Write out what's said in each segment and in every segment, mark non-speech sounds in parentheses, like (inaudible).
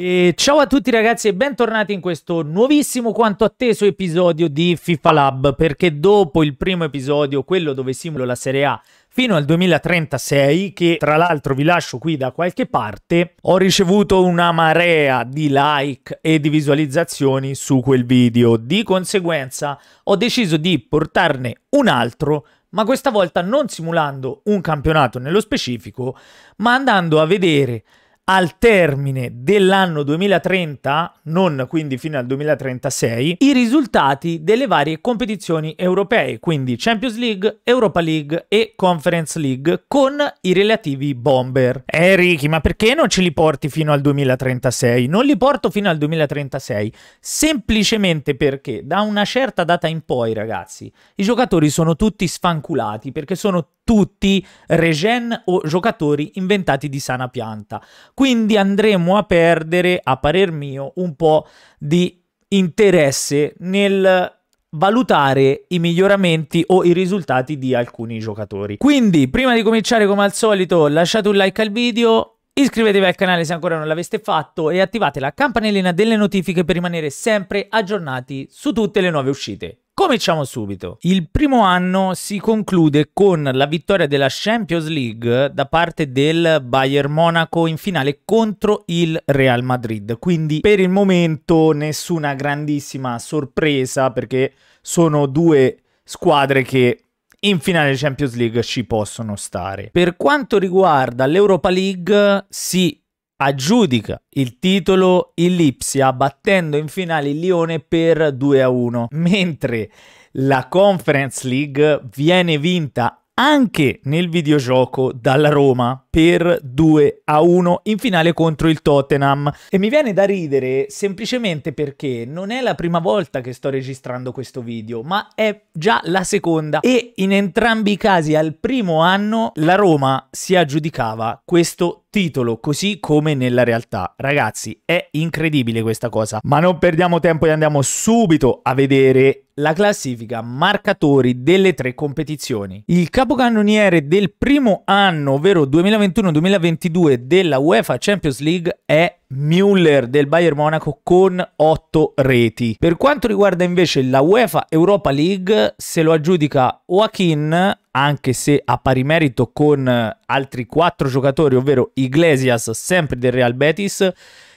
E ciao a tutti ragazzi e bentornati in questo nuovissimo quanto atteso episodio di FIFA Lab perché dopo il primo episodio, quello dove simulo la Serie A fino al 2036, che tra l'altro vi lascio qui da qualche parte, ho ricevuto una marea di like e di visualizzazioni su quel video. Di conseguenza ho deciso di portarne un altro ma questa volta non simulando un campionato nello specifico, ma andando a vedere al termine dell'anno 2030, non quindi fino al 2036, i risultati delle varie competizioni europee, quindi Champions League, Europa League e Conference League, con i relativi bomber. Eh Ricky, ma perché non ce li porti fino al 2036? Non li porto fino al 2036, semplicemente perché da una certa data in poi, ragazzi, i giocatori sono tutti sfanculati, perché sono tutti regen o giocatori inventati di sana pianta. Quindi andremo a perdere, a parer mio, un po' di interesse nel valutare i miglioramenti o i risultati di alcuni giocatori. Quindi, prima di cominciare come al solito, lasciate un like al video, Iscrivetevi al canale se ancora non l'aveste fatto e attivate la campanellina delle notifiche per rimanere sempre aggiornati su tutte le nuove uscite. Cominciamo subito. Il primo anno si conclude con la vittoria della Champions League da parte del Bayern Monaco in finale contro il Real Madrid. Quindi per il momento nessuna grandissima sorpresa perché sono due squadre che in finale Champions League ci possono stare. Per quanto riguarda l'Europa League, si aggiudica il titolo il Lipsia battendo in finale il Lione per 2 a 1, mentre la Conference League viene vinta anche nel videogioco dalla Roma per 2 a 1 in finale contro il Tottenham. E mi viene da ridere semplicemente perché non è la prima volta che sto registrando questo video, ma è già la seconda. E in entrambi i casi, al primo anno, la Roma si aggiudicava questo titolo, così come nella realtà. Ragazzi, è incredibile questa cosa. Ma non perdiamo tempo e andiamo subito a vedere la classifica marcatori delle tre competizioni. Il capocannoniere del primo anno, ovvero 2021, 2021-2022 della UEFA Champions League è Müller del Bayern Monaco con 8 reti. Per quanto riguarda invece la UEFA Europa League, se lo aggiudica Joaquin, anche se a pari merito con altri 4 giocatori, ovvero Iglesias, sempre del Real Betis,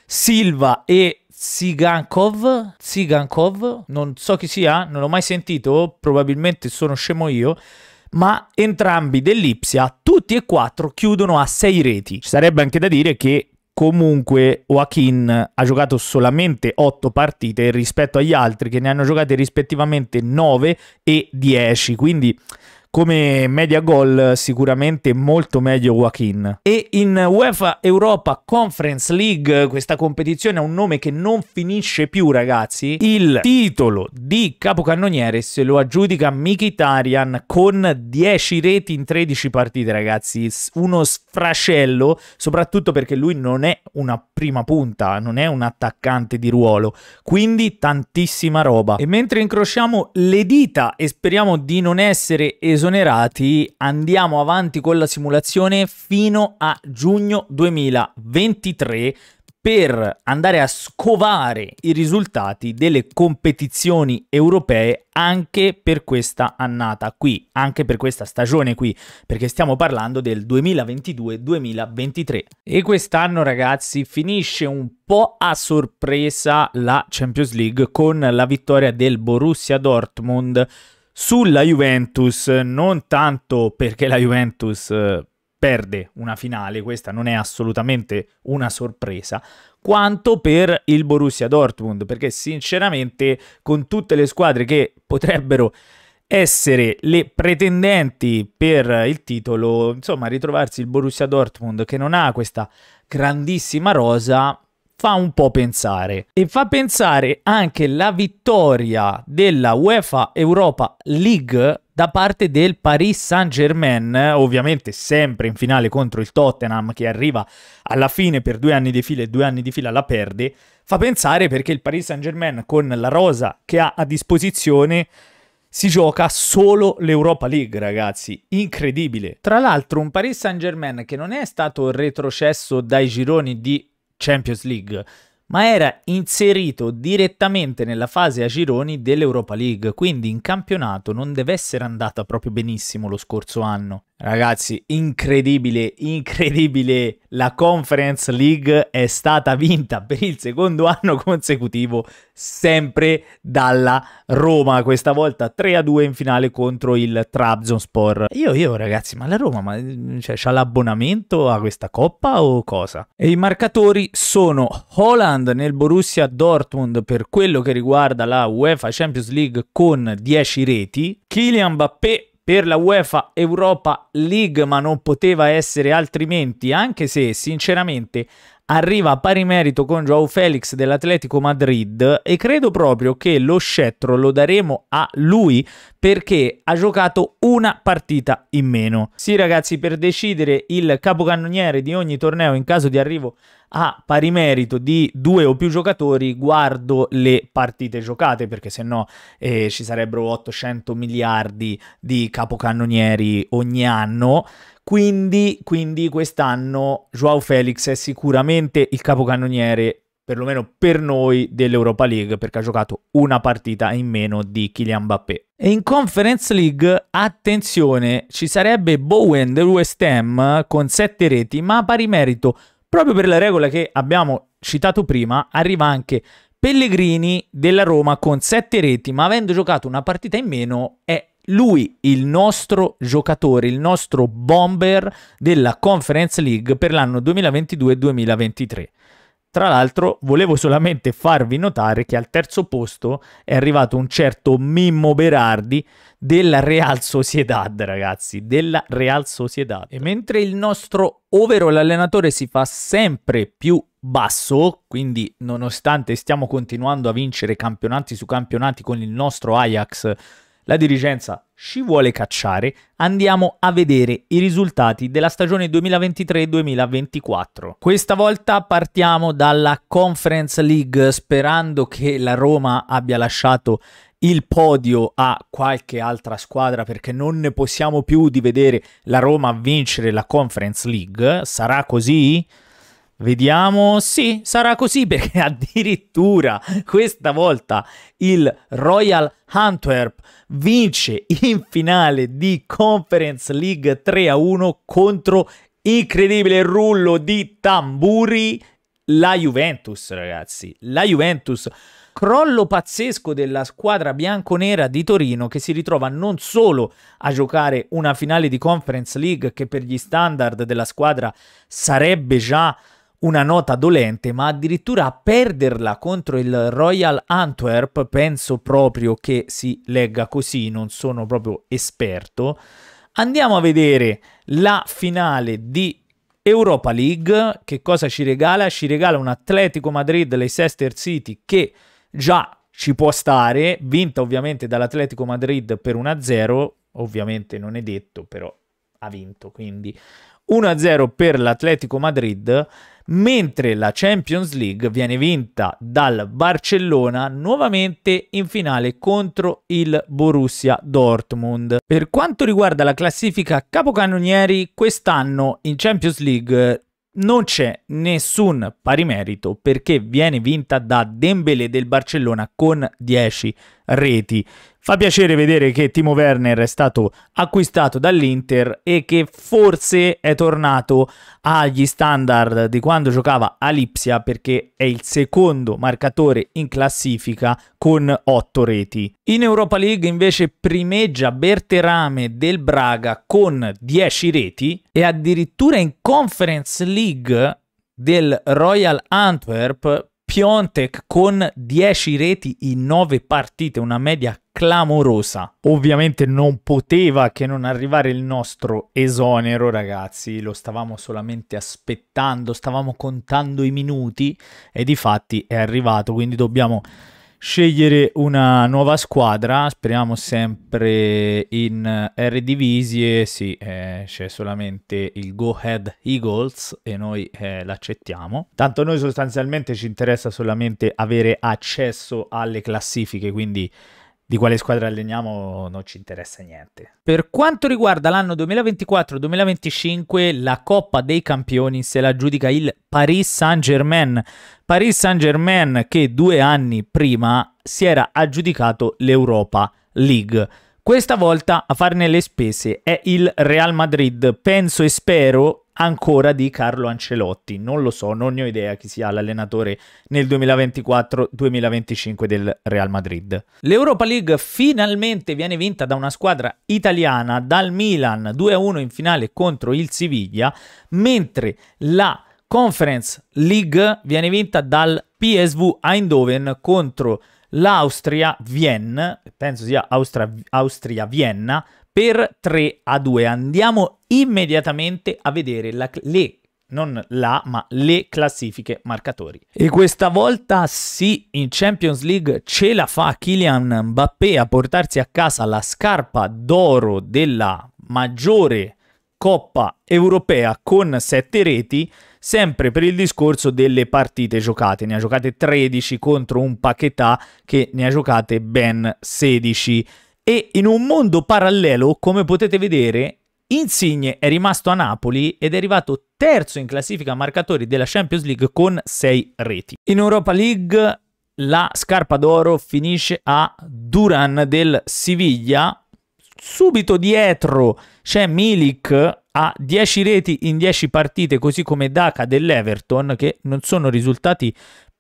Silva e Sigankov, Sigankov, non so chi sia, non l'ho mai sentito, probabilmente sono scemo io ma entrambi dell'Ipsia, tutti e quattro chiudono a sei reti. Ci sarebbe anche da dire che comunque Joaquin ha giocato solamente otto partite rispetto agli altri che ne hanno giocate rispettivamente nove e dieci, quindi come media goal sicuramente molto meglio Joaquin. E in UEFA Europa Conference League, questa competizione ha un nome che non finisce più ragazzi, il titolo di capocannoniere se lo aggiudica Mkhitaryan con 10 reti in 13 partite ragazzi, uno sfracello soprattutto perché lui non è una prima punta, non è un attaccante di ruolo, quindi tantissima roba. E mentre incrociamo le dita e speriamo di non essere esagerati esonerati, andiamo avanti con la simulazione fino a giugno 2023 per andare a scovare i risultati delle competizioni europee anche per questa annata qui, anche per questa stagione qui, perché stiamo parlando del 2022-2023. E quest'anno ragazzi finisce un po' a sorpresa la Champions League con la vittoria del Borussia Dortmund sulla Juventus, non tanto perché la Juventus eh, perde una finale, questa non è assolutamente una sorpresa, quanto per il Borussia Dortmund, perché sinceramente con tutte le squadre che potrebbero essere le pretendenti per il titolo, insomma, ritrovarsi il Borussia Dortmund che non ha questa grandissima rosa fa un po' pensare e fa pensare anche la vittoria della UEFA Europa League da parte del Paris Saint-Germain, ovviamente sempre in finale contro il Tottenham che arriva alla fine per due anni di fila e due anni di fila la perde, fa pensare perché il Paris Saint-Germain con la rosa che ha a disposizione si gioca solo l'Europa League, ragazzi, incredibile. Tra l'altro un Paris Saint-Germain che non è stato retrocesso dai gironi di Champions League, ma era inserito direttamente nella fase a gironi dell'Europa League, quindi in campionato non deve essere andata proprio benissimo lo scorso anno. Ragazzi, incredibile, incredibile. La Conference League è stata vinta per il secondo anno consecutivo sempre dalla Roma, questa volta 3 a 2 in finale contro il Trabzonspor. Io, io ragazzi, ma la Roma ma, cioè, ha l'abbonamento a questa coppa o cosa? E i marcatori sono Holland nel Borussia Dortmund per quello che riguarda la UEFA Champions League con 10 reti, Kylian Mbappé per la UEFA Europa League, ma non poteva essere altrimenti, anche se sinceramente arriva a pari merito con Joao Felix dell'Atletico Madrid e credo proprio che lo scettro lo daremo a lui perché ha giocato una partita in meno. Sì ragazzi, per decidere il capocannoniere di ogni torneo in caso di arrivo a pari merito di due o più giocatori guardo le partite giocate, perché se no eh, ci sarebbero 800 miliardi di capocannonieri ogni anno. Quindi, quindi quest'anno Joao Felix è sicuramente il capocannoniere perlomeno per noi dell'Europa League perché ha giocato una partita in meno di Kylian Mbappé. E in Conference League, attenzione, ci sarebbe Bowen del West Ham con 7 reti, ma a pari merito proprio per la regola che abbiamo citato prima, arriva anche Pellegrini della Roma con 7 reti, ma avendo giocato una partita in meno è lui il nostro giocatore, il nostro bomber della Conference League per l'anno 2022-2023. Tra l'altro volevo solamente farvi notare che al terzo posto è arrivato un certo Mimmo Berardi della Real Sociedad, ragazzi, della Real Sociedad. E mentre il nostro overall l'allenatore si fa sempre più basso, quindi nonostante stiamo continuando a vincere campionati su campionati con il nostro Ajax la dirigenza ci vuole cacciare, andiamo a vedere i risultati della stagione 2023-2024. Questa volta partiamo dalla Conference League sperando che la Roma abbia lasciato il podio a qualche altra squadra perché non ne possiamo più di vedere la Roma vincere la Conference League. Sarà così? Vediamo, sì, sarà così (laughs) perché addirittura questa volta il Royal Antwerp vince in finale di Conference League 3 a 1 contro incredibile rullo di tamburi la Juventus, ragazzi. La Juventus crollo pazzesco della squadra bianconera di Torino che si ritrova non solo a giocare una finale di Conference League che per gli standard della squadra sarebbe già una nota dolente, ma addirittura a perderla contro il Royal Antwerp, penso proprio che si legga così, non sono proprio esperto. Andiamo a vedere la finale di Europa League, che cosa ci regala? Ci regala un Atletico Madrid Leicester City che già ci può stare, vinta ovviamente dall'Atletico Madrid per 1-0, ovviamente non è detto, però ha vinto, quindi 1-0 per l'Atletico Madrid mentre la Champions League viene vinta dal Barcellona nuovamente in finale contro il Borussia Dortmund. Per quanto riguarda la classifica capocannonieri, quest'anno in Champions League non c'è nessun pari merito perché viene vinta da Dembele del Barcellona con 10 reti. Fa piacere vedere che Timo Werner è stato acquistato dall'Inter e che forse è tornato agli standard di quando giocava a Lipsia perché è il secondo marcatore in classifica con 8 reti. In Europa League invece primeggia Berterame del Braga con 10 reti e addirittura in Conference League del Royal Antwerp Piontek con 10 reti in 9 partite, una media clamorosa. Ovviamente non poteva che non arrivare il nostro esonero, ragazzi, lo stavamo solamente aspettando, stavamo contando i minuti e di fatti è arrivato, quindi dobbiamo scegliere una nuova squadra, speriamo sempre in eh, R divisie, sì, eh, c'è solamente il Go Ahead Eagles e noi eh, l'accettiamo. Tanto a noi sostanzialmente ci interessa solamente avere accesso alle classifiche, quindi di quale squadra alleniamo non ci interessa niente. Per quanto riguarda l'anno 2024-2025, la Coppa dei Campioni se la giudica il Paris Saint-Germain. Paris Saint-Germain che due anni prima si era aggiudicato l'Europa League. Questa volta a farne le spese è il Real Madrid. Penso e spero ancora di Carlo Ancelotti. Non lo so, non ne ho idea chi sia l'allenatore nel 2024-2025 del Real Madrid. L'Europa League finalmente viene vinta da una squadra italiana, dal Milan 2-1 in finale contro il Siviglia, mentre la Conference League viene vinta dal PSV Eindhoven contro l'Austria Vienna, penso sia Austria-Vienna, per 3 a 2. Andiamo immediatamente a vedere la, le non la, ma le classifiche marcatori. E questa volta sì, in Champions League ce la fa Kylian Mbappé a portarsi a casa la scarpa d'oro della maggiore Coppa Europea con 7 reti, sempre per il discorso delle partite giocate. Ne ha giocate 13 contro un Paquetà che ne ha giocate ben 16. E in un mondo parallelo, come potete vedere, Insigne è rimasto a Napoli ed è arrivato terzo in classifica marcatori della Champions League con 6 reti. In Europa League la scarpa d'oro finisce a Duran del Siviglia. Subito dietro c'è Milik a 10 reti in 10 partite, così come Daka dell'Everton, che non sono risultati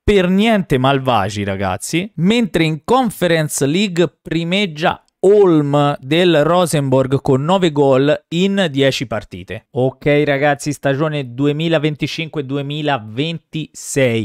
per niente malvagi, ragazzi. Mentre in Conference League primeggia Holm del Rosenborg con 9 gol in 10 partite. Ok ragazzi, stagione 2025-2026.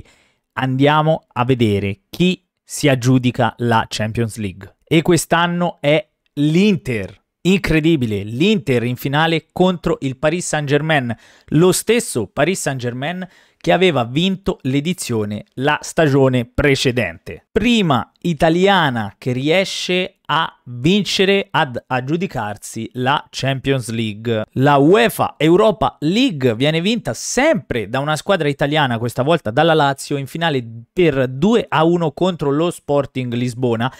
Andiamo a vedere chi si aggiudica la Champions League. E quest'anno è l'Inter. Incredibile, l'Inter in finale contro il Paris Saint-Germain, lo stesso Paris Saint-Germain che aveva vinto l'edizione la stagione precedente. Prima italiana che riesce a vincere ad aggiudicarsi la Champions League. La UEFA Europa League viene vinta sempre da una squadra italiana, questa volta dalla Lazio, in finale per 2 a 1 contro lo Sporting Lisbona.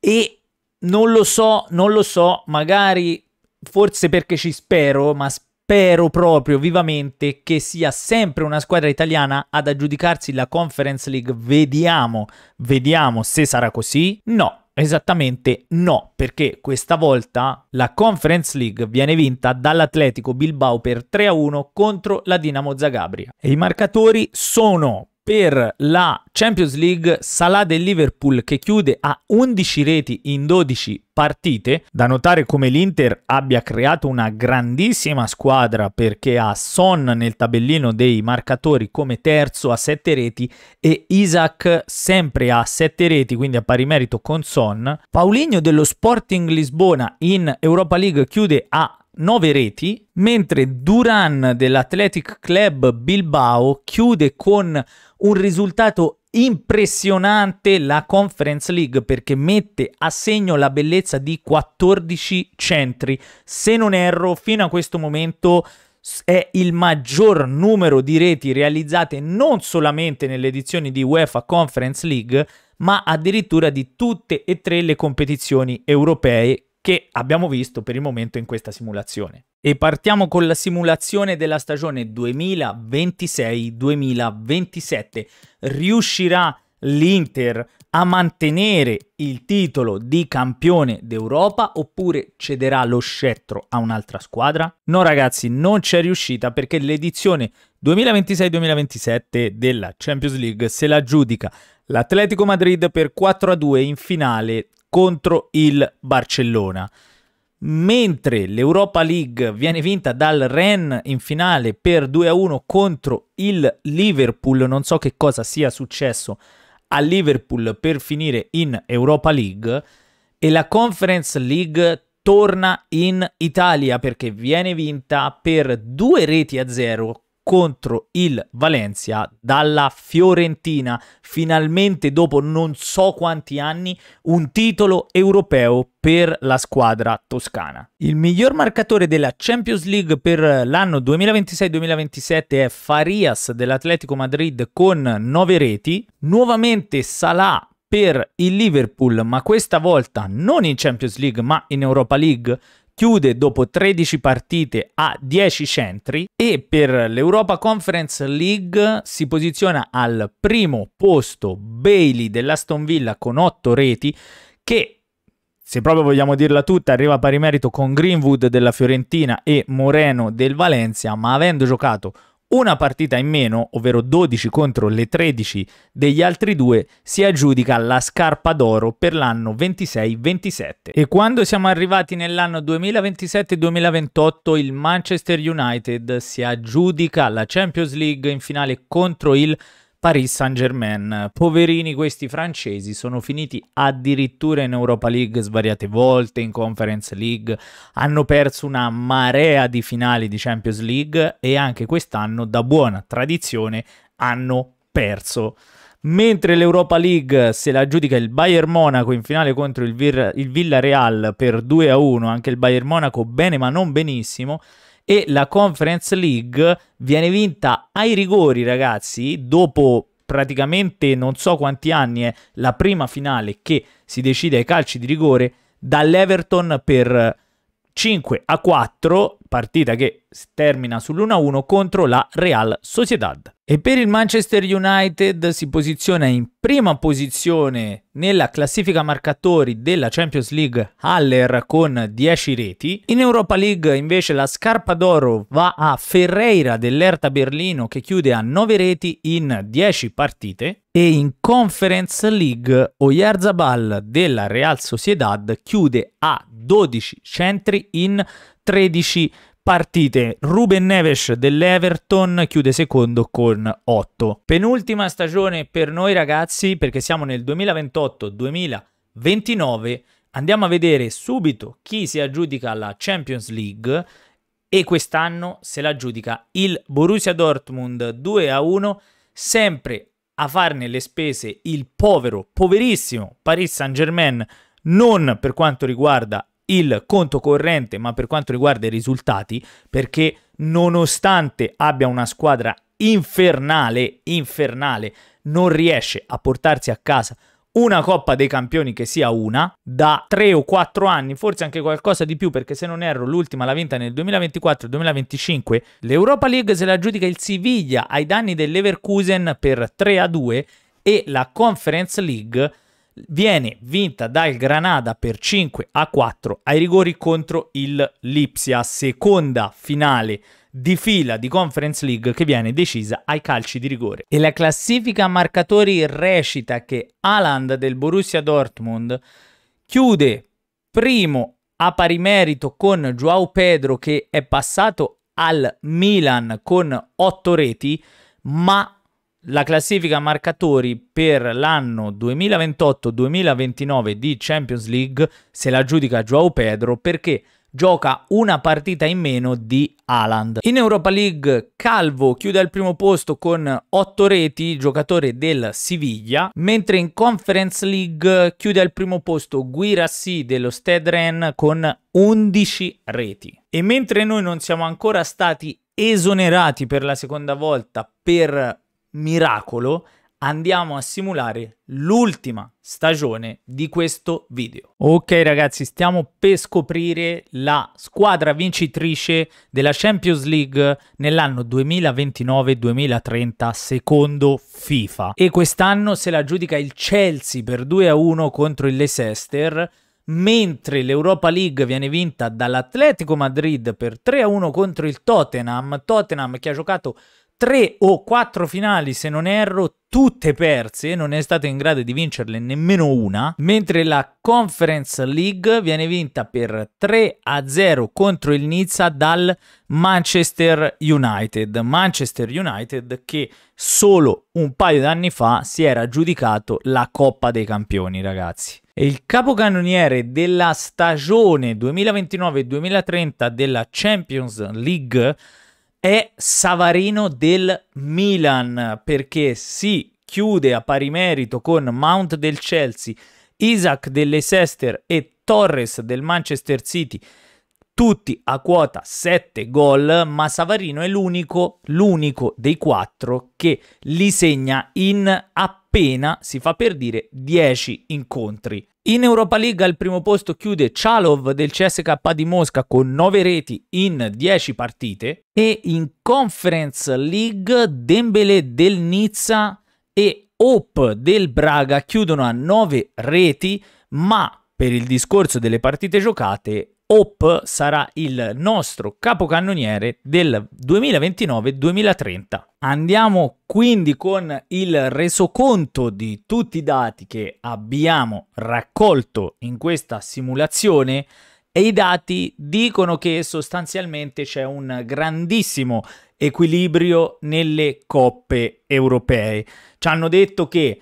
E non lo so, non lo so, magari forse perché ci spero, ma spero proprio vivamente che sia sempre una squadra italiana ad aggiudicarsi la Conference League. Vediamo, vediamo se sarà così. No, Esattamente no, perché questa volta la Conference League viene vinta dall'Atletico Bilbao per 3-1 contro la Dinamo Zagabria e i marcatori sono per la Champions League Salah del Liverpool che chiude a 11 reti in 12 partite. Da notare come l'Inter abbia creato una grandissima squadra perché ha Son nel tabellino dei marcatori come terzo a 7 reti e Isaac sempre a 7 reti, quindi a pari merito con Son. Paulinho dello Sporting Lisbona in Europa League chiude a 9 reti, mentre Duran dell'Athletic Club Bilbao chiude con un risultato impressionante la Conference League perché mette a segno la bellezza di 14 centri. Se non erro, fino a questo momento è il maggior numero di reti realizzate non solamente nelle edizioni di UEFA Conference League, ma addirittura di tutte e tre le competizioni europee che abbiamo visto per il momento in questa simulazione. E partiamo con la simulazione della stagione 2026-2027. Riuscirà l'Inter a mantenere il titolo di campione d'Europa oppure cederà lo scettro a un'altra squadra? No ragazzi, non c'è riuscita perché l'edizione 2026-2027 della Champions League se la giudica l'Atletico Madrid per 4-2 in finale contro il Barcellona. Mentre l'Europa League viene vinta dal Ren in finale per 2-1 contro il Liverpool, non so che cosa sia successo a Liverpool per finire in Europa League e la Conference League torna in Italia perché viene vinta per due reti a zero contro il Valencia dalla Fiorentina, finalmente dopo non so quanti anni, un titolo europeo per la squadra toscana. Il miglior marcatore della Champions League per l'anno 2026-2027 è Farias dell'Atletico Madrid con 9 reti, nuovamente Salah per il Liverpool, ma questa volta non in Champions League, ma in Europa League chiude dopo 13 partite a 10 centri e per l'Europa Conference League si posiziona al primo posto Bailey dell'Aston Villa con 8 reti che se proprio vogliamo dirla tutta, arriva a pari merito con Greenwood della Fiorentina e Moreno del Valencia, ma avendo giocato una partita in meno, ovvero 12 contro le 13 degli altri due, si aggiudica la scarpa d'oro per l'anno 26-27. E quando siamo arrivati nell'anno 2027-2028, il Manchester United si aggiudica la Champions League in finale contro il Paris Saint-Germain. Poverini questi francesi, sono finiti addirittura in Europa League svariate volte, in Conference League, hanno perso una marea di finali di Champions League e anche quest'anno, da buona tradizione, hanno perso. Mentre l'Europa League se la giudica il Bayern Monaco in finale contro il, Vir- il Villarreal per 2-1, anche il Bayern Monaco bene ma non benissimo, e la Conference League viene vinta ai rigori, ragazzi, dopo praticamente non so quanti anni è la prima finale che si decide ai calci di rigore dall'Everton per 5 a 4, partita che termina sull'1-1 contro la Real Sociedad. E per il Manchester United si posiziona in prima posizione nella classifica marcatori della Champions League Haller con 10 reti. In Europa League invece la scarpa d'oro va a Ferreira dell'Erta Berlino che chiude a 9 reti in 10 partite. E in Conference League Oyarzabal della Real Sociedad chiude a 12 centri in 13 partite. Ruben Neves dell'Everton chiude secondo con 8. Penultima stagione per noi ragazzi perché siamo nel 2028-2029. Andiamo a vedere subito chi si aggiudica la Champions League e quest'anno se la giudica il Borussia Dortmund 2 a 1, sempre a farne le spese il povero, poverissimo Paris Saint-Germain non per quanto riguarda il conto corrente, ma per quanto riguarda i risultati, perché nonostante abbia una squadra infernale, infernale, non riesce a portarsi a casa una Coppa dei Campioni che sia una, da 3 o 4 anni, forse anche qualcosa di più, perché se non erro l'ultima l'ha vinta nel 2024-2025, l'Europa League se la giudica il Siviglia ai danni dell'Everkusen per 3 a 2 e la Conference League viene vinta dal Granada per 5 a 4 ai rigori contro il Lipsia, seconda finale di fila di Conference League che viene decisa ai calci di rigore. E la classifica marcatori recita che Haaland del Borussia Dortmund chiude primo a pari merito con Joao Pedro che è passato al Milan con 8 reti, ma la classifica marcatori per l'anno 2028-2029 di Champions League se la giudica Joao Pedro perché gioca una partita in meno di Haaland. In Europa League Calvo chiude al primo posto con 8 reti, giocatore del Siviglia, mentre in Conference League chiude al primo posto Guirassi dello Stedren con 11 reti. E mentre noi non siamo ancora stati esonerati per la seconda volta per miracolo andiamo a simulare l'ultima stagione di questo video. Ok ragazzi, stiamo per scoprire la squadra vincitrice della Champions League nell'anno 2029-2030 secondo FIFA. E quest'anno se la giudica il Chelsea per 2-1 contro il Leicester, mentre l'Europa League viene vinta dall'Atletico Madrid per 3-1 contro il Tottenham, Tottenham che ha giocato tre o quattro finali, se non erro, tutte perse, non è stato in grado di vincerle nemmeno una, mentre la Conference League viene vinta per 3 a 0 contro il Nizza dal Manchester United. Manchester United che solo un paio d'anni fa si era giudicato la Coppa dei Campioni, ragazzi. E il capocannoniere della stagione 2029-2030 della Champions League è Savarino del Milan, perché si chiude a pari merito con Mount del Chelsea, Isaac dell'Esester e Torres del Manchester City, tutti a quota 7 gol, ma Savarino è l'unico, l'unico dei quattro che li segna in appena, si fa per dire, 10 incontri. In Europa League al primo posto chiude Chalov del CSK di Mosca con 9 reti in 10 partite e in Conference League Dembele del Nizza e Hope del Braga chiudono a 9 reti ma per il discorso delle partite giocate Hope sarà il nostro capocannoniere del 2029-2030. Andiamo quindi con il resoconto di tutti i dati che abbiamo raccolto in questa simulazione e i dati dicono che sostanzialmente c'è un grandissimo equilibrio nelle coppe europee. Ci hanno detto che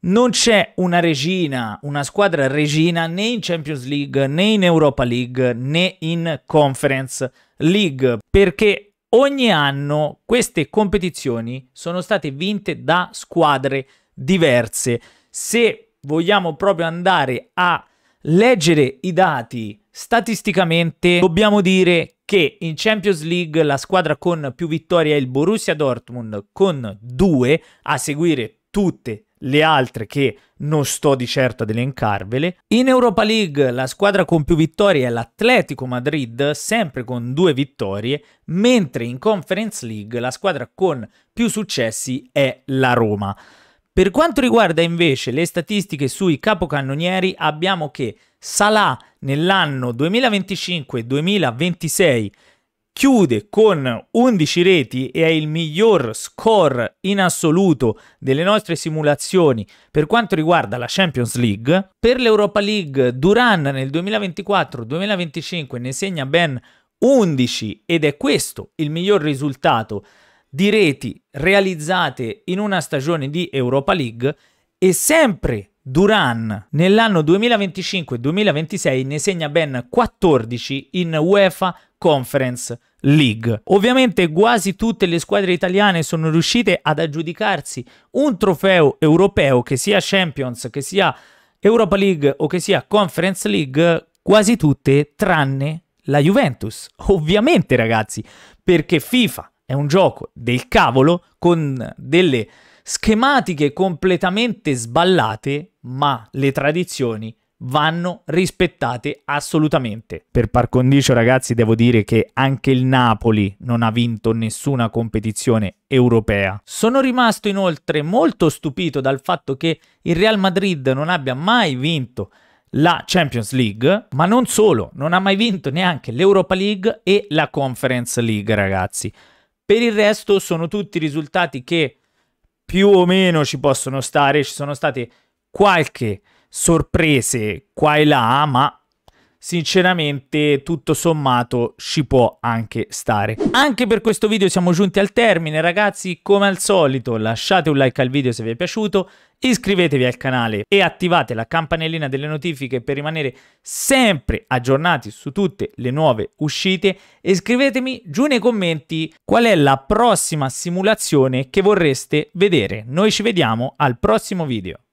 non c'è una regina, una squadra regina né in Champions League né in Europa League né in Conference League perché ogni anno queste competizioni sono state vinte da squadre diverse. Se vogliamo proprio andare a leggere i dati statisticamente, dobbiamo dire che in Champions League la squadra con più vittorie è il Borussia Dortmund con due, a seguire tutte le altre che non sto di certo ad elencarvele. In Europa League la squadra con più vittorie è l'Atletico Madrid, sempre con due vittorie, mentre in Conference League la squadra con più successi è la Roma. Per quanto riguarda invece le statistiche sui capocannonieri, abbiamo che Salah nell'anno 2025-2026 chiude con 11 reti e è il miglior score in assoluto delle nostre simulazioni per quanto riguarda la Champions League. Per l'Europa League Duran nel 2024-2025 ne segna ben 11 ed è questo il miglior risultato di reti realizzate in una stagione di Europa League e sempre Duran nell'anno 2025-2026 ne segna ben 14 in UEFA Conference League. Ovviamente quasi tutte le squadre italiane sono riuscite ad aggiudicarsi un trofeo europeo che sia Champions, che sia Europa League o che sia Conference League, quasi tutte tranne la Juventus. (laughs) Ovviamente ragazzi, perché FIFA è un gioco del cavolo con delle schematiche completamente sballate, ma le tradizioni vanno rispettate assolutamente. Per par condicio ragazzi devo dire che anche il Napoli non ha vinto nessuna competizione europea. Sono rimasto inoltre molto stupito dal fatto che il Real Madrid non abbia mai vinto la Champions League, ma non solo, non ha mai vinto neanche l'Europa League e la Conference League ragazzi. Per il resto sono tutti risultati che più o meno ci possono stare, ci sono state qualche sorprese qua e là, ma sinceramente tutto sommato ci può anche stare. Anche per questo video siamo giunti al termine ragazzi, come al solito lasciate un like al video se vi è piaciuto, iscrivetevi al canale e attivate la campanellina delle notifiche per rimanere sempre aggiornati su tutte le nuove uscite e scrivetemi giù nei commenti qual è la prossima simulazione che vorreste vedere. Noi ci vediamo al prossimo video.